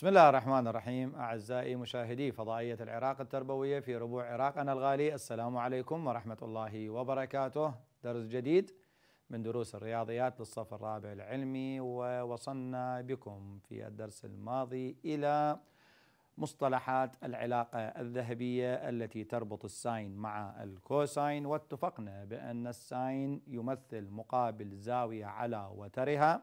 بسم الله الرحمن الرحيم أعزائي مشاهدي فضائية العراق التربوية في ربوع عراقنا الغالي السلام عليكم ورحمة الله وبركاته درس جديد من دروس الرياضيات للصف الرابع العلمي ووصلنا بكم في الدرس الماضي إلى مصطلحات العلاقة الذهبية التي تربط الساين مع الكوساين واتفقنا بأن الساين يمثل مقابل زاوية على وترها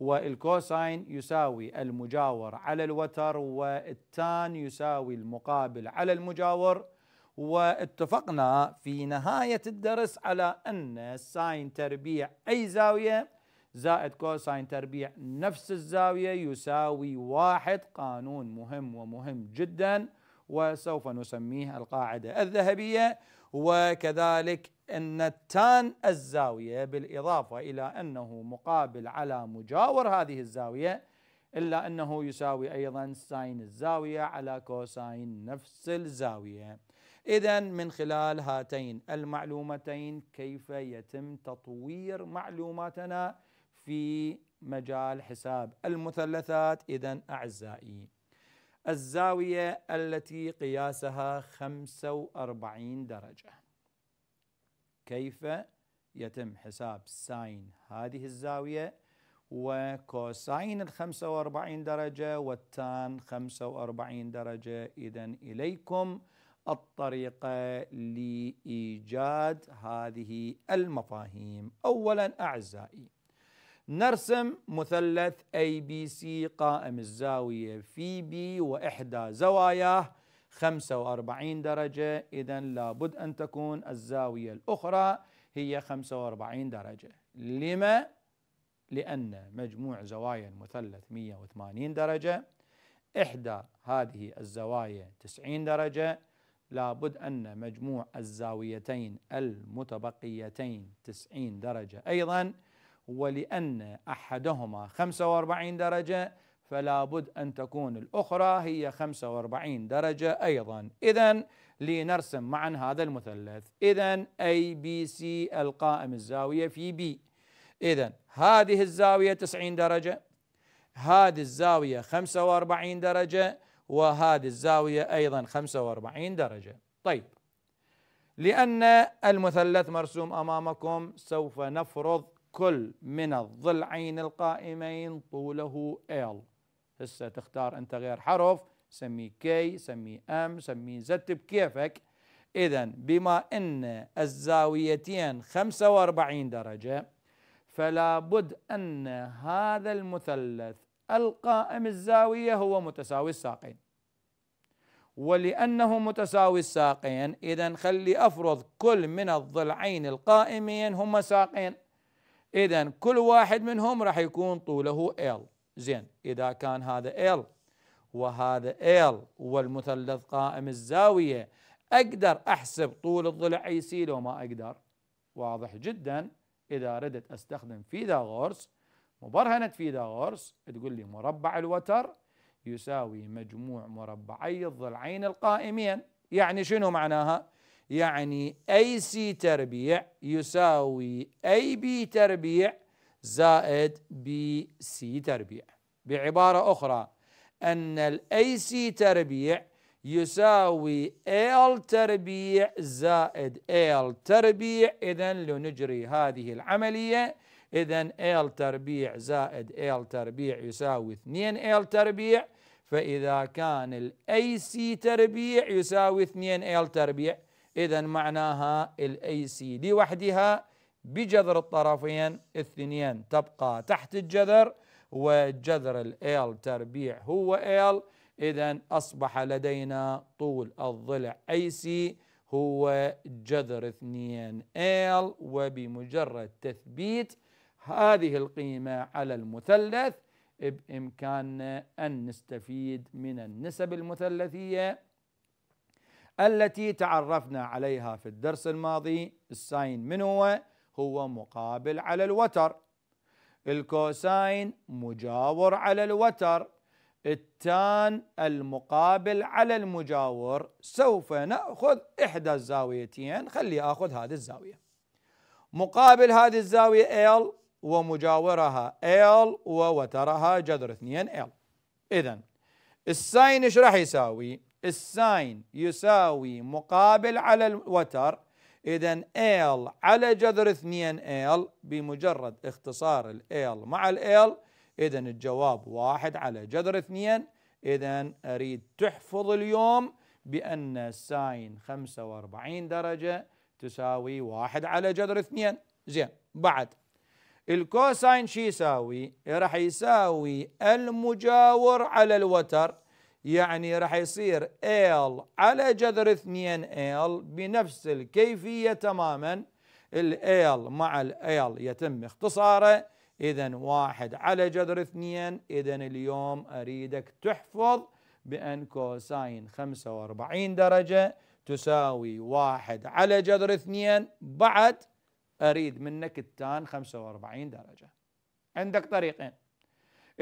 والكوساين يساوي المجاور على الوتر والتان يساوي المقابل على المجاور واتفقنا في نهاية الدرس على أن ساين تربيع أي زاوية زائد كوساين تربيع نفس الزاوية يساوي واحد قانون مهم ومهم جدا وسوف نسميه القاعدة الذهبية وكذلك أن تان الزاوية بالإضافة إلى أنه مقابل على مجاور هذه الزاوية إلا أنه يساوي أيضا ساين الزاوية على كوساين نفس الزاوية إذا من خلال هاتين المعلومتين كيف يتم تطوير معلوماتنا في مجال حساب المثلثات إذا أعزائي الزاوية التي قياسها 45 درجة كيف يتم حساب ساين هذه الزاوية وكوساين ال 45 درجة والتان 45 درجة إذا إليكم الطريقة لإيجاد هذه المفاهيم أولا أعزائي نرسم مثلث ABC قائم الزاوية في B وإحدى زواياه 45 درجة إذا لابد أن تكون الزاوية الأخرى هي 45 درجة لما؟ لأن مجموع زوايا المثلث 180 درجة إحدى هذه الزوايا 90 درجة لابد أن مجموع الزاويتين المتبقيتين 90 درجة أيضا ولأن أحدهما 45 درجة فلا بد أن تكون الأخرى هي 45 درجة أيضا إذا لنرسم معا هذا المثلث إذا أي بي سي القائم الزاوية في بي إذا هذه الزاوية 90 درجة هذه الزاوية 45 درجة وهذه الزاوية أيضا 45 درجة طيب لأن المثلث مرسوم أمامكم سوف نفرض كل من الضلعين القائمين طوله L هسه تختار انت غير حرف سميه كي سميه ام سميه زد بكيفك اذا بما ان الزاويتين 45 درجه فلا بد ان هذا المثلث القائم الزاويه هو متساوي الساقين ولانه متساوي الساقين اذا خلي افرض كل من الضلعين القائمين هم ساقين اذا كل واحد منهم راح يكون طوله ال زين إذا كان هذا L وهذا L والمثلث قائم الزاوية أقدر أحسب طول الضلع أي سي لو ما أقدر واضح جدا إذا ردت أستخدم فيثاغورس مبرهنة فيثاغورس تقول لي مربع الوتر يساوي مجموع مربعي الضلعين القائمين يعني شنو معناها؟ يعني أي سي تربيع يساوي أي بي تربيع زائد بي سي تربيع بعبارة أخرى أن الاي سي تربيع يساوي ال تربيع زائد ال تربيع إذا لنجري هذه العملية إذا ال تربيع زائد ال تربيع يساوي 2 ال تربيع فإذا كان الاي سي تربيع يساوي 2 ال تربيع إذا معناها الاي سي لوحدها بجذر الطرفين الثنين تبقى تحت الجذر وجذر ال تربيع هو ال إذا أصبح لدينا طول الضلع أي سي هو جذر اثنين ال وبمجرد تثبيت هذه القيمة على المثلث بإمكاننا أن نستفيد من النسب المثلثية التي تعرفنا عليها في الدرس الماضي الساين من هو؟ هو مقابل على الوتر الكوساين مجاور على الوتر التان المقابل على المجاور سوف نأخذ إحدى الزاويتين خلي أخذ هذه الزاوية مقابل هذه الزاوية L ومجاورها L ووترها جذر 2 L إذا الساين إيش راح يساوي؟ الساين يساوي مقابل على الوتر إذا ال على جذر 2 ال بمجرد اختصار ال مع ال إذا الجواب واحد على جذر 2 إذا أريد تحفظ اليوم بأن ساين 45 درجة تساوي واحد على جذر 2 زين بعد الكوساين شو يساوي؟ راح يساوي المجاور على الوتر يعني راح يصير ال على جذر 2 ال بنفس الكيفية تماما ال ال مع ال يتم اختصاره إذا واحد على جذر اثنين إذا اليوم أريدك تحفظ بأن كوساين 45 درجة تساوي واحد على جذر اثنين بعد أريد منك التان 45 درجة عندك طريقين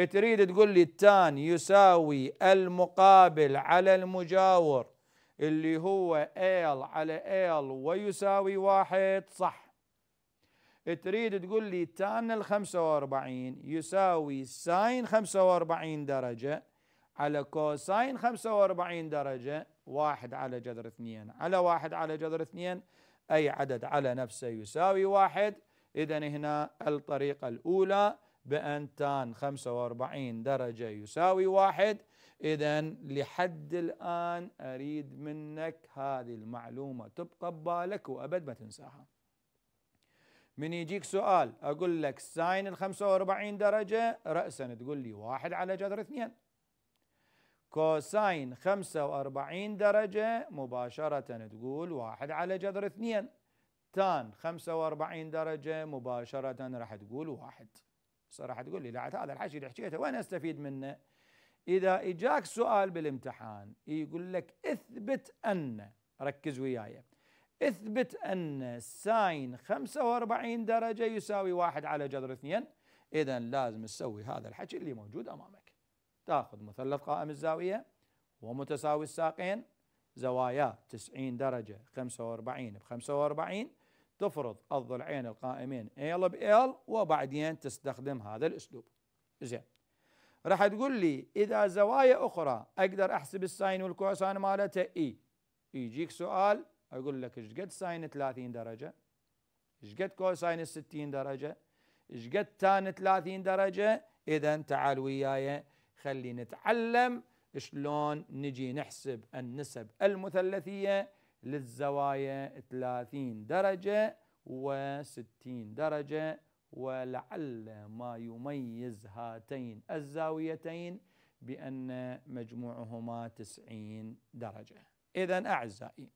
تريد تقول لي التان يساوي المقابل على المجاور اللي هو ال على ال ويساوي واحد صح تريد تقول لي تان ال 45 يساوي ساين 45 درجة على كوساين 45 درجة واحد على جذر اثنين على واحد على جذر اثنين أي عدد على نفسه يساوي واحد إذا هنا الطريقة الأولى بأن تان 45 درجة يساوي واحد إذا لحد الآن أريد منك هذه المعلومة تبقى ببالك وأبد ما تنساها من يجيك سؤال أقول لك ساين ال 45 درجة رأسا تقول لي واحد على جذر اثنين كوساين 45 درجة مباشرة تقول واحد على جذر اثنين تان 45 درجة مباشرة راح تقول واحد صراحة تقول لي لا هذا الحشي اللي حكيته وين استفيد منه؟ إذا إجاك سؤال بالامتحان يقول لك اثبت أن ركز وياي اثبت أن ساين 45 درجة يساوي واحد على جذر اثنين إذا لازم تسوي هذا الحكي اللي موجود أمامك تاخذ مثلث قائم الزاوية ومتساوي الساقين زوايا 90 درجة 45 ب 45 تفرض الضلعين القائمين ال بال وبعدين تستخدم هذا الاسلوب زين راح تقول لي اذا زوايا اخرى اقدر احسب الساين والكوساين مالته اي يجيك سؤال اقول لك ايش قد ساين 30 درجه ايش قد كوساين 60 درجه ايش قد تان 30 درجه اذا تعال وياي خلي نتعلم شلون نجي نحسب النسب المثلثيه للزوايا 30 درجة و60 درجة ولعل ما يميز هاتين الزاويتين بأن مجموعهما 90 درجة إذا أعزائي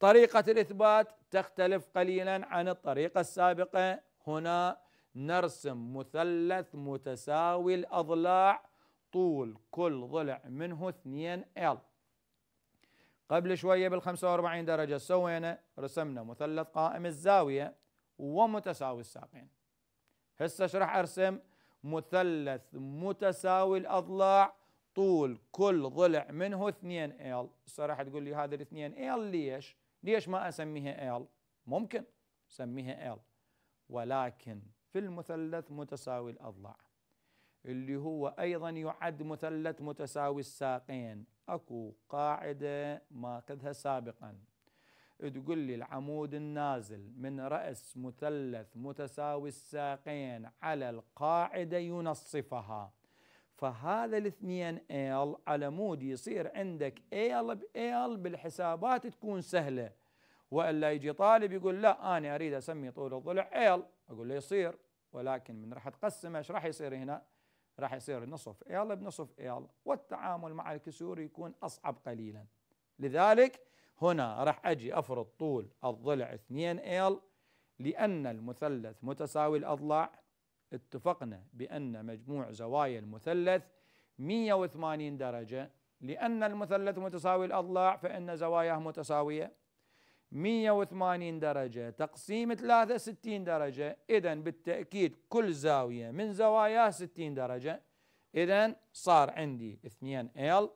طريقة الإثبات تختلف قليلا عن الطريقة السابقة هنا نرسم مثلث متساوي الأضلاع طول كل ضلع منه 2 L قبل شوية بال 45 درجة سوينا رسمنا مثلث قائم الزاوية ومتساوي الساقين هسه اشرح ارسم مثلث متساوي الاضلاع طول كل ضلع منه 2 ال هسه راح تقول لي هذا ال 2 ال ليش؟ ليش ما اسميها ال؟ ممكن اسميها ال ولكن في المثلث متساوي الاضلاع اللي هو أيضا يعد مثلث متساوي الساقين أكو قاعدة ماخذها سابقا تقول لي العمود النازل من رأس مثلث متساوي الساقين على القاعدة ينصفها فهذا الاثنين ال على مود يصير عندك ال ب L بالحسابات تكون سهلة وإلا يجي طالب يقول لا أنا أريد أسمي طول الضلع ال أقول له يصير ولكن من راح تقسمه ايش راح يصير هنا؟ راح يصير نصف إل بنصف إل والتعامل مع الكسور يكون أصعب قليلا لذلك هنا راح أجي أفرض طول الضلع 2 إل لأن المثلث متساوي الأضلاع اتفقنا بأن مجموع زوايا المثلث 180 درجة لأن المثلث متساوي الأضلاع فإن زواياه متساوية 180 درجة تقسيم 63 درجة إذا بالتأكيد كل زاوية من زواياه 60 درجة إذا صار عندي 2L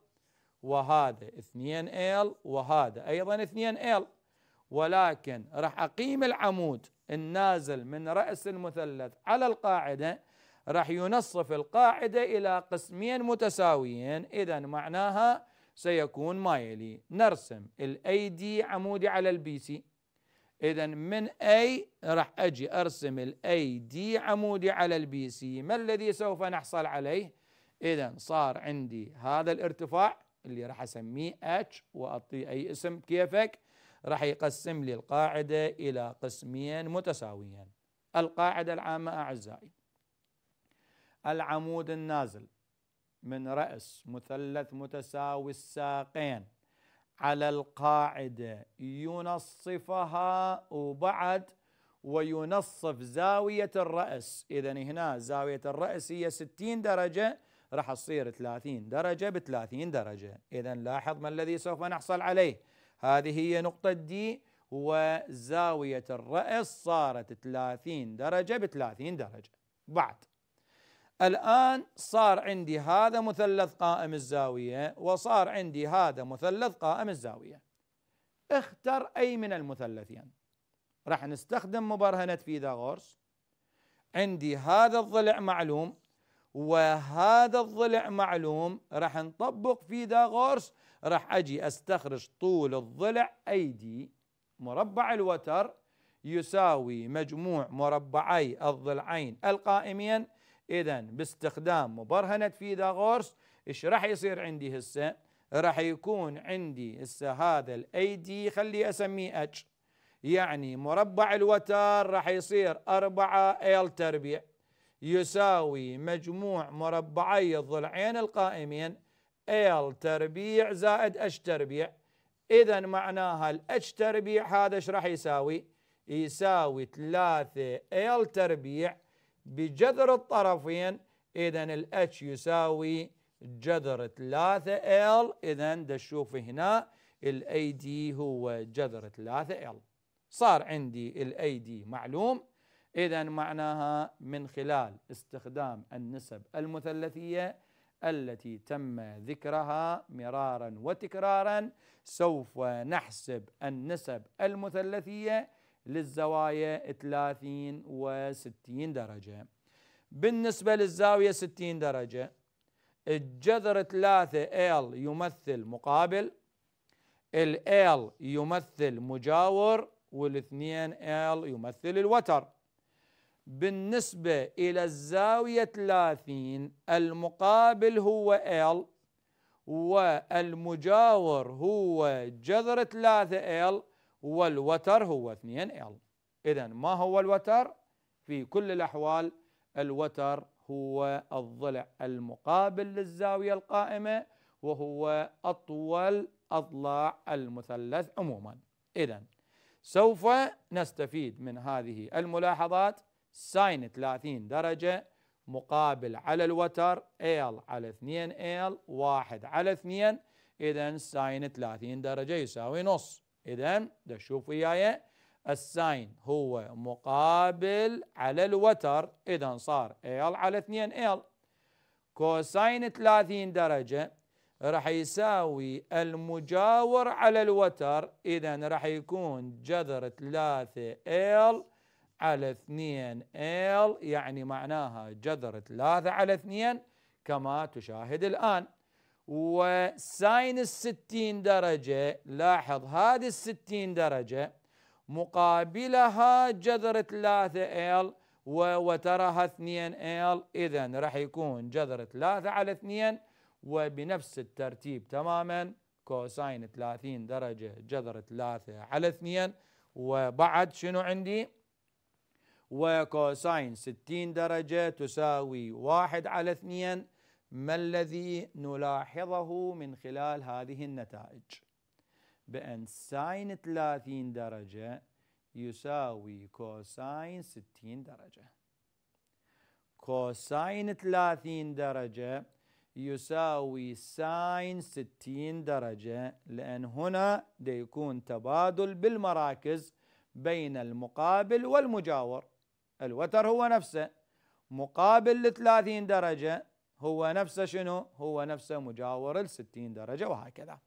وهذا 2L وهذا أيضا 2L ولكن راح أقيم العمود النازل من رأس المثلث على القاعدة راح ينصف القاعدة إلى قسمين متساويين إذا معناها سيكون ما يلي نرسم الاي دي عمودي على البي سي اذا من اي راح اجي ارسم الاي دي عمودي على البي سي ما الذي سوف نحصل عليه اذا صار عندي هذا الارتفاع اللي راح اسميه اتش واعطي اي اسم كيفك راح يقسم لي القاعده الى قسمين متساويين القاعده العامه اعزائي العمود النازل من رأس مثلث متساوي الساقين على القاعدة ينصفها وبعد وينصف زاوية الرأس إذا هنا زاوية الرأس هي 60 درجة راح تصير 30 درجة ب 30 درجة إذا لاحظ ما الذي سوف نحصل عليه هذه هي نقطة دي وزاوية الرأس صارت 30 درجة ب 30 درجة بعد الآن صار عندي هذا مثلث قائم الزاوية وصار عندي هذا مثلث قائم الزاوية اختر أي من المثلثين راح نستخدم مبرهنة فيثاغورس عندي هذا الضلع معلوم وهذا الضلع معلوم راح نطبق فيثاغورس راح أجي أستخرج طول الضلع أيدي مربع الوتر يساوي مجموع مربعي الضلعين القائمين اذا باستخدام مبرهنه فيثاغورس ايش راح يصير عندي هسه؟ راح يكون عندي هسه هذا الاي دي خليه اسميه اتش يعني مربع الوتر راح يصير 4 ال تربيع يساوي مجموع مربعي الضلعين القائمين ال تربيع زائد اتش تربيع اذا معناها الاتش تربيع هذا ايش راح يساوي؟ يساوي 3 ال تربيع بجذر الطرفين إذا الاتش يساوي جذر 3 ال إذا تشوف هنا الاي دي هو جذر 3 ال صار عندي الاي دي معلوم إذا معناها من خلال استخدام النسب المثلثية التي تم ذكرها مرارا وتكرارا سوف نحسب النسب المثلثية للزوايا 30 و60 درجة بالنسبة للزاوية 60 درجة الجذر 3 L يمثل مقابل ال L يمثل مجاور والاثنين L يمثل الوتر بالنسبة إلى الزاوية 30 المقابل هو L والمجاور هو جذر 3 L والوتر هو 2 ال إذا ما هو الوتر؟ في كل الأحوال الوتر هو الضلع المقابل للزاوية القائمة وهو أطول أضلاع المثلث عموما إذا سوف نستفيد من هذه الملاحظات ساين 30 درجة مقابل على الوتر ال على 2 L 1 على 2 إذا ساين 30 درجة يساوي نص إذا ده شوف وياي الساين هو مقابل على الوتر إذا صار L على 2 L كوساين 30 درجة راح يساوي المجاور على الوتر إذا راح يكون جذر 3 L على 2 L يعني معناها جذر 3 على 2 كما تشاهد الآن وساين الستين درجة لاحظ هذه الستين درجة مقابلها جذر ثلاثة ال وتراها اثنين ال إذا راح يكون جذر ثلاثة على اثنين وبنفس الترتيب تماما كوساين ثلاثين درجة جذر ثلاثة على اثنين وبعد شنو عندي وكوساين ستين درجة تساوي واحد على اثنين ما الذي نلاحظه من خلال هذه النتائج بأن ساين 30 درجة يساوي كوساين 60 درجة كوساين 30 درجة يساوي ساين 60 درجة لأن هنا يكون تبادل بالمراكز بين المقابل والمجاور الوتر هو نفسه مقابل ل 30 درجة هو نفسه شنو هو نفسه مجاور الستين 60 درجة وهكذا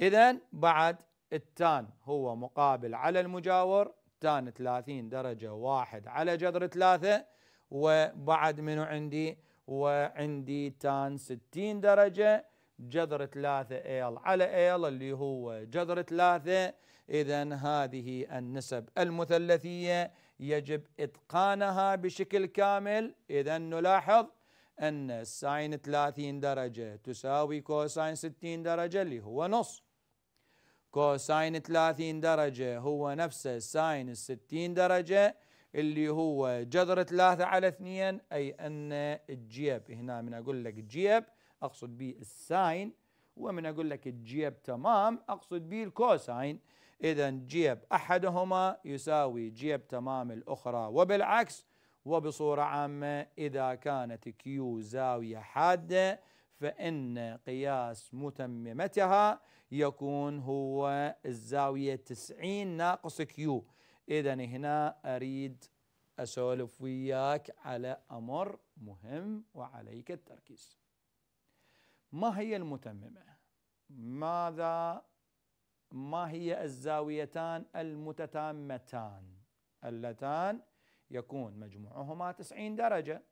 إذا بعد التان هو مقابل على المجاور تان 30 درجة واحد على جذر ثلاثة وبعد منو عندي وعندي تان 60 درجة جذر ثلاثة ال على ال اللي هو جذر ثلاثة إذا هذه النسب المثلثية يجب إتقانها بشكل كامل إذا نلاحظ أن ساين 30 درجة تساوي كوساين 60 درجة اللي هو نص كوساين 30 درجة هو نفسه ساين 60 درجة اللي هو جذر 3 على 2 أي أن الجيب هنا من أقول لك الجيب أقصد به الساين ومن أقول لك الجيب تمام أقصد به الكوساين إذا جيب أحدهما يساوي جيب تمام الأخرى وبالعكس وبصورة عامة إذا كانت كيو زاوية حادة فإن قياس متممتها يكون هو الزاوية 90 ناقص كيو إذا هنا أريد أسولف وياك على أمر مهم وعليك التركيز ما هي المتممة؟ ماذا ما هي الزاويتان المتتامتان اللتان يكون مجموعهما 90 درجة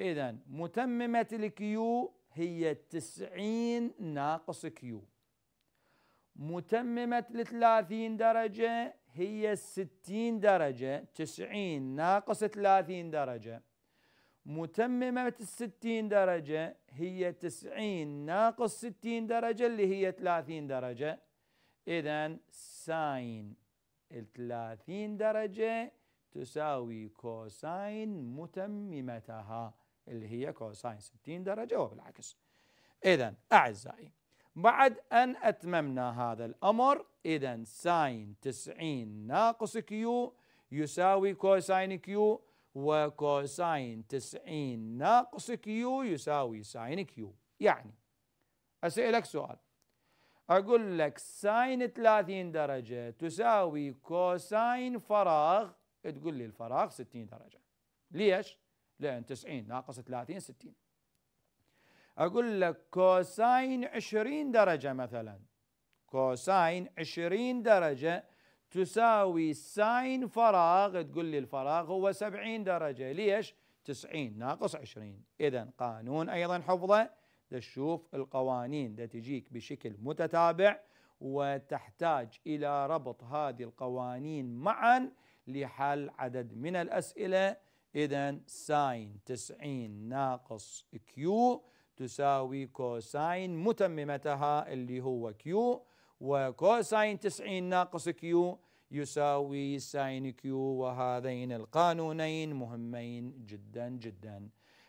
إذا متممة الكيو هي 90 ناقص كيو متممة ل 30 درجة هي 60 درجة 90 ناقص 30 درجة متممة ال 60 درجة هي 90 ناقص 60 درجة اللي هي 30 درجة إذا ساين ال 30 درجة تساوي كوساين متممتها اللي هي كوساين 60 درجة وبالعكس إذا أعزائي بعد أن أتممنا هذا الأمر إذا ساين 90 ناقص كيو يساوي كوساين كيو وكوساين 90 ناقص كيو يساوي ساين كيو يعني أسألك سؤال أقول لك ساين 30 درجة تساوي كوساين فراغ تقول لي الفراغ 60 درجة ليش؟ لأن 90 ناقص 30 60 أقول لك كوساين 20 درجة مثلا كوساين 20 درجة تساوي ساين فراغ تقول لي الفراغ هو 70 درجة ليش؟ 90 ناقص 20 إذا قانون أيضا حفظه تشوف القوانين ده تجيك بشكل متتابع وتحتاج إلى ربط هذه القوانين معاً لحل عدد من الأسئلة إذا ساين 90 ناقص كيو تساوي كوساين متممتها اللي هو كيو وكوساين 90 ناقص كيو يساوي ساين كيو وهذين القانونين مهمين جدا جدا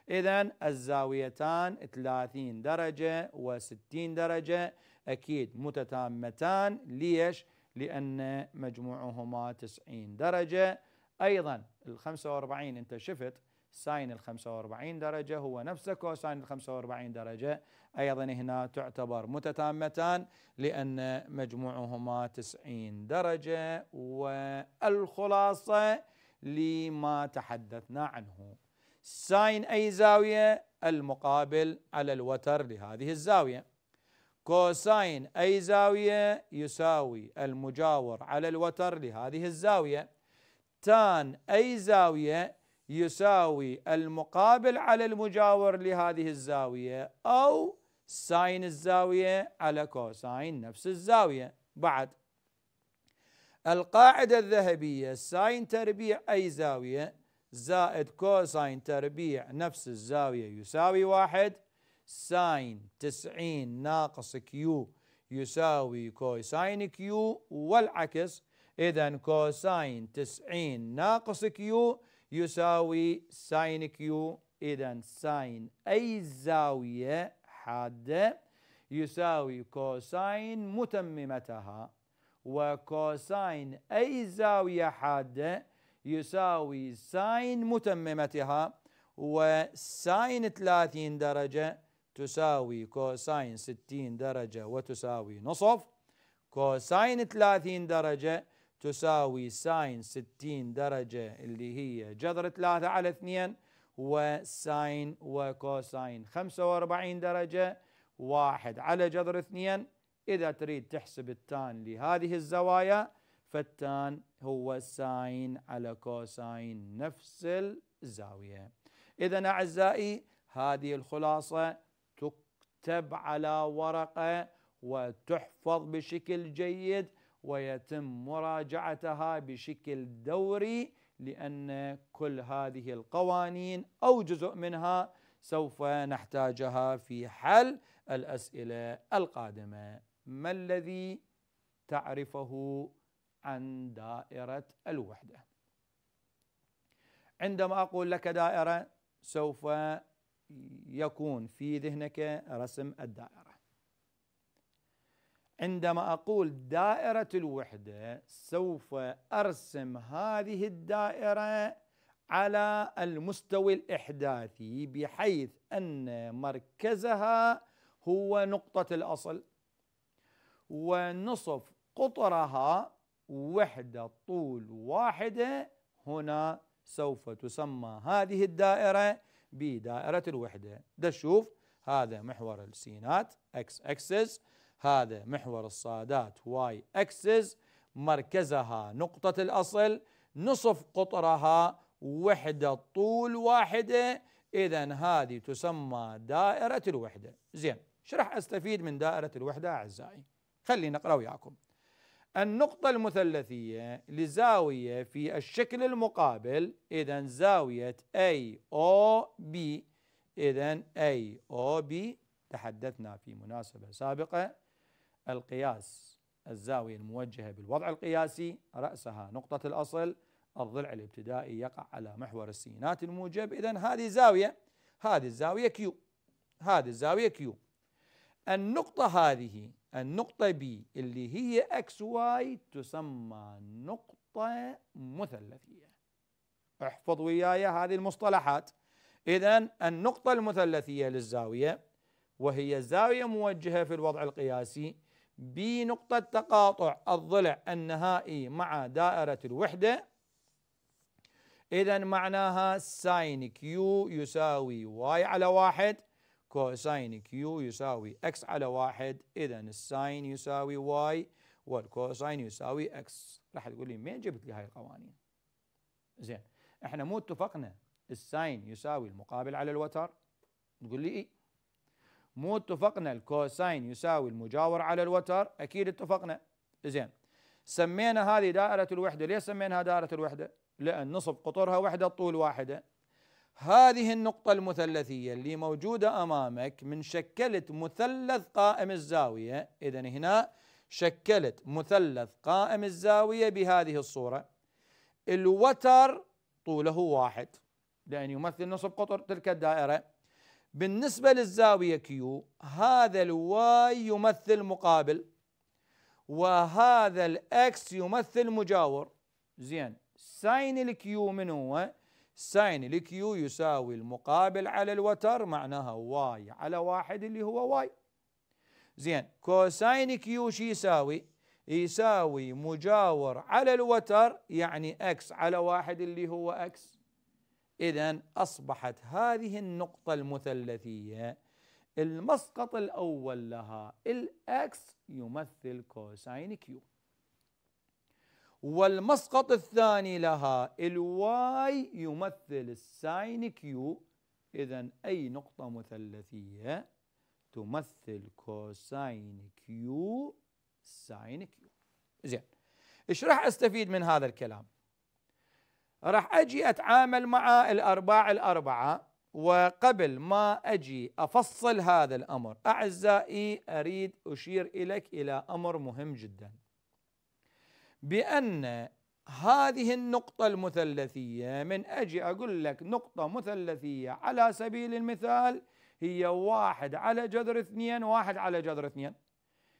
إذا الزاويتان 30 درجة و60 درجة أكيد متتامتان ليش؟ لأن مجموعهما 90 درجة أيضا ال 45 أنت شفت ساين ال 45 درجة هو نفس كوساين ال 45 درجة أيضا هنا تعتبر متتامتان لأن مجموعهما 90 درجة والخلاصة لما تحدثنا عنه ساين أي زاوية المقابل على الوتر لهذه الزاوية كوساين أي زاوية يساوي المجاور على الوتر لهذه الزاوية تان أي زاوية يساوي المقابل على المجاور لهذه الزاوية أو ساين الزاوية على كوساين نفس الزاوية بعد القاعدة الذهبية ساين تربيع أي زاوية زائد كوساين تربيع نفس الزاوية يساوي واحد ساين تسعين ناقص كيو يساوي كوساين كيو والعكس إذا كوساين تسعين ناقص كيو يساوي ساين كيو إذا ساين أي زاوية حادة يساوي كوساين متممتها وكوساين أي زاوية حادة يساوي ساين متممتها وساين 30 درجة تساوي كوساين 60 درجة وتساوي نصف كوساين 30 درجة تساوي ساين 60 درجة اللي هي جذر 3 على 2 وساين وكوساين 45 درجة واحد على جذر 2 إذا تريد تحسب التان لهذه الزوايا فالتان هو ساين على كوساين نفس الزاوية إذا أعزائي هذه الخلاصة تكتب على ورقة وتحفظ بشكل جيد ويتم مراجعتها بشكل دوري لأن كل هذه القوانين أو جزء منها سوف نحتاجها في حل الأسئلة القادمة ما الذي تعرفه عن دائرة الوحدة عندما أقول لك دائرة سوف يكون في ذهنك رسم الدائرة عندما أقول دائرة الوحدة سوف أرسم هذه الدائرة على المستوى الإحداثي بحيث أن مركزها هو نقطة الأصل ونصف قطرها وحدة طول واحدة هنا سوف تسمى هذه الدائرة بدائرة الوحدة ده شوف هذا محور السينات اكس اكسس هذا محور الصادات واي اكسس مركزها نقطة الأصل نصف قطرها وحدة طول واحدة إذا هذه تسمى دائرة الوحدة زين شرح أستفيد من دائرة الوحدة أعزائي خلينا نقرأ وياكم النقطة المثلثية لزاوية في الشكل المقابل إذا زاوية AOB إذا AOB تحدثنا في مناسبة سابقة القياس الزاوية الموجهة بالوضع القياسي رأسها نقطة الأصل الضلع الابتدائي يقع على محور السينات الموجب إذا هذه زاوية هذه الزاوية Q هذه الزاوية Q النقطة هذه النقطة B اللي هي اكس واي تسمى نقطة مثلثية احفظ وياي هذه المصطلحات إذا النقطة المثلثية للزاوية وهي زاوية موجهة في الوضع القياسي نقطة تقاطع الضلع النهائي مع دائرة الوحدة إذا معناها ساين كيو يساوي واي على واحد كوساين كيو يساوي اكس على واحد اذا الساين يساوي واي والكوساين يساوي اكس راح تقول لي منين جبت لي هاي القوانين زين احنا مو اتفقنا الساين يساوي المقابل على الوتر تقول لي اي مو اتفقنا الكوساين يساوي المجاور على الوتر اكيد اتفقنا زين سمينا هذه دائرة الوحدة ليش سميناها دائرة الوحدة لأن نصف قطرها وحدة طول واحدة هذه النقطة المثلثية اللي موجودة أمامك من شكلت مثلث قائم الزاوية إذا هنا شكلت مثلث قائم الزاوية بهذه الصورة الوتر طوله واحد لأن يمثل نصف قطر تلك الدائرة بالنسبة للزاوية كيو هذا الواي يمثل مقابل وهذا الأكس يمثل مجاور زين ساين الكيو من هو؟ ساين الكيو يساوي المقابل على الوتر معناها واي على واحد اللي هو واي زين كوساين كيو شي يساوي يساوي مجاور على الوتر يعني اكس على واحد اللي هو اكس اذا اصبحت هذه النقطة المثلثية المسقط الاول لها الاكس يمثل كوساين كيو والمسقط الثاني لها الواي يمثل الساين كيو إذا أي نقطة مثلثية تمثل كوساين كيو ساين كيو زين ايش راح استفيد من هذا الكلام؟ راح اجي اتعامل مع الارباع الاربعه وقبل ما اجي افصل هذا الامر اعزائي اريد اشير اليك الى امر مهم جدا بأن هذه النقطة المثلثية من أجي أقول لك نقطة مثلثية على سبيل المثال هي واحد على جذر اثنين واحد على جذر اثنين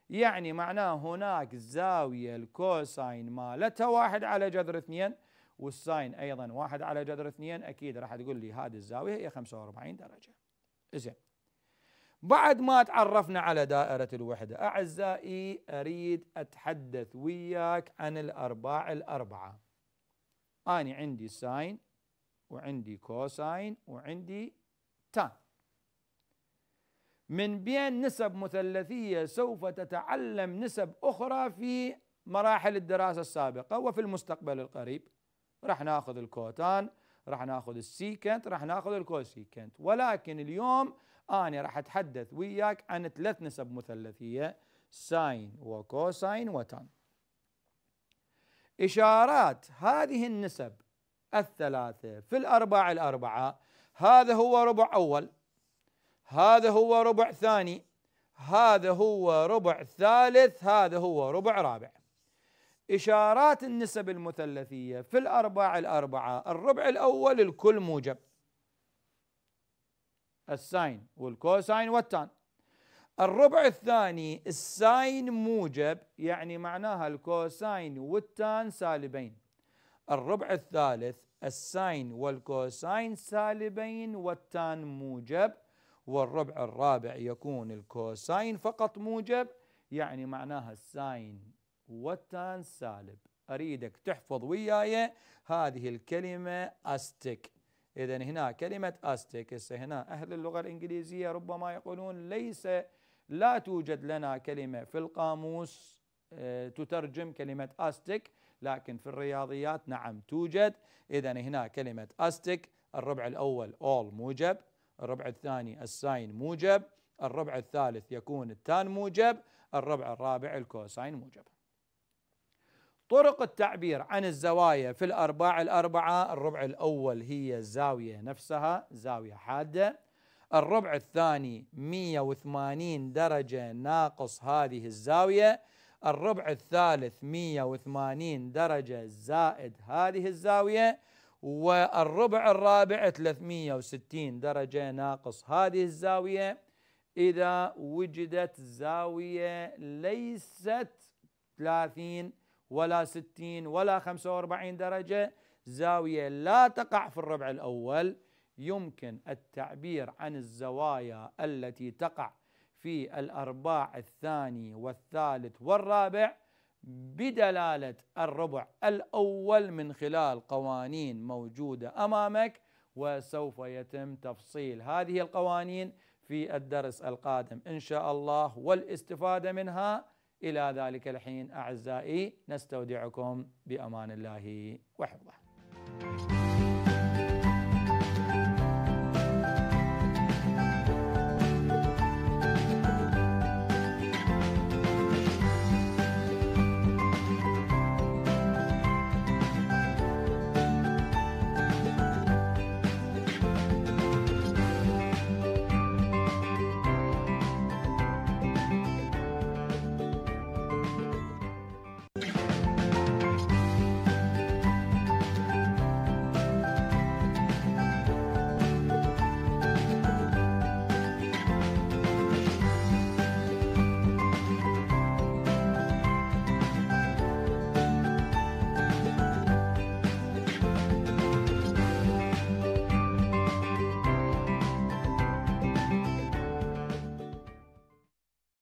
يعني معناه هناك زاوية الكوساين مالتها واحد على جذر اثنين والساين أيضا واحد على جذر اثنين أكيد راح تقول لي هذه الزاوية هي 45 درجة زين بعد ما تعرفنا على دائرة الوحدة أعزائي أريد أتحدث وياك عن الأرباع الأربعة أنا عندي ساين وعندي كوساين وعندي تان من بين نسب مثلثية سوف تتعلم نسب أخرى في مراحل الدراسة السابقة وفي المستقبل القريب راح ناخذ الكوتان راح ناخذ السيكنت راح ناخذ الكوسيكنت ولكن اليوم أنا راح أتحدث وياك عن ثلاث نسب مثلثية ساين وكوساين وتان إشارات هذه النسب الثلاثة في الأرباع الأربعة هذا هو ربع أول هذا هو ربع ثاني هذا هو ربع ثالث هذا هو ربع رابع إشارات النسب المثلثية في الأرباع الأربعة الربع الأول الكل موجب الساين والكوساين والتان الربع الثاني الساين موجب يعني معناها الكوساين والتان سالبين الربع الثالث الساين والكوساين سالبين والتان موجب والربع الرابع يكون الكوساين فقط موجب يعني معناها الساين والتان سالب أريدك تحفظ وياي هذه الكلمة أستك إذا هنا كلمة أستيك هنا أهل اللغة الإنجليزية ربما يقولون ليس لا توجد لنا كلمة في القاموس آه، تترجم كلمة أستيك لكن في الرياضيات نعم توجد إذا هنا كلمة أستيك الربع الأول أول موجب الربع الثاني الساين موجب الربع الثالث يكون التان موجب الربع الرابع الكوساين موجب طرق التعبير عن الزوايا في الأرباع الأربعة الربع الأول هي الزاوية نفسها زاوية حادة الربع الثاني 180 درجة ناقص هذه الزاوية الربع الثالث 180 درجة زائد هذه الزاوية والربع الرابع 360 درجة ناقص هذه الزاوية إذا وجدت زاوية ليست 30 ولا ستين ولا خمسة وأربعين درجة زاوية لا تقع في الربع الأول يمكن التعبير عن الزوايا التي تقع في الأرباع الثاني والثالث والرابع بدلالة الربع الأول من خلال قوانين موجودة أمامك وسوف يتم تفصيل هذه القوانين في الدرس القادم إن شاء الله والاستفادة منها إلى ذلك الحين أعزائي نستودعكم بأمان الله وحفظه